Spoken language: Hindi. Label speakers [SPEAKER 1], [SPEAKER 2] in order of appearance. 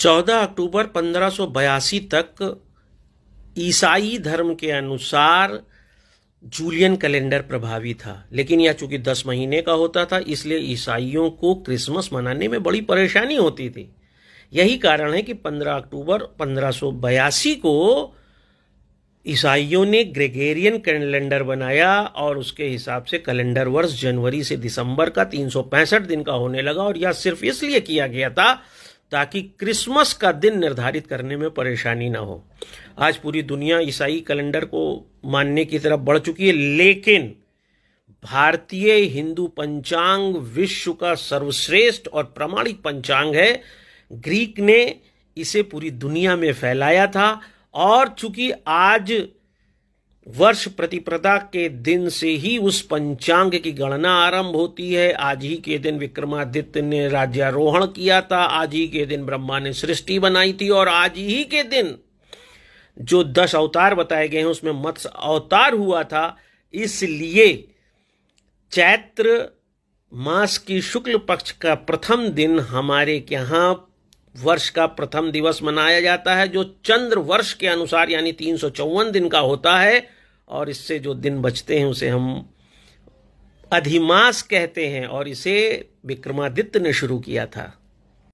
[SPEAKER 1] 14 अक्टूबर 1582 तक ईसाई धर्म के अनुसार जूलियन कैलेंडर प्रभावी था लेकिन यह चूंकि 10 महीने का होता था इसलिए ईसाइयों को क्रिसमस मनाने में बड़ी परेशानी होती थी यही कारण है कि 15 अक्टूबर 1582 को ईसाइयों ने ग्रेगेरियन कैलेंडर बनाया और उसके हिसाब से कैलेंडर वर्ष जनवरी से दिसंबर का तीन दिन का होने लगा और यह सिर्फ इसलिए किया गया था ताकि क्रिसमस का दिन निर्धारित करने में परेशानी ना हो आज पूरी दुनिया ईसाई कैलेंडर को मानने की तरफ बढ़ चुकी है लेकिन भारतीय हिंदू पंचांग विश्व का सर्वश्रेष्ठ और प्रमाणिक पंचांग है ग्रीक ने इसे पूरी दुनिया में फैलाया था और चूंकि आज वर्ष प्रतिप्रदा के दिन से ही उस पंचांग की गणना आरंभ होती है आज ही के दिन विक्रमादित्य ने राज्यारोहण किया था आज ही के दिन ब्रह्मा ने सृष्टि बनाई थी और आज ही के दिन जो दस अवतार बताए गए हैं उसमें मत्स्य अवतार हुआ था इसलिए चैत्र मास की शुक्ल पक्ष का प्रथम दिन हमारे यहाँ वर्ष का प्रथम दिवस मनाया जाता है जो चंद्र वर्ष के अनुसार यानी तीन दिन का होता है और इससे जो दिन बचते हैं उसे हम अधिमास कहते हैं और इसे विक्रमादित्य ने शुरू किया था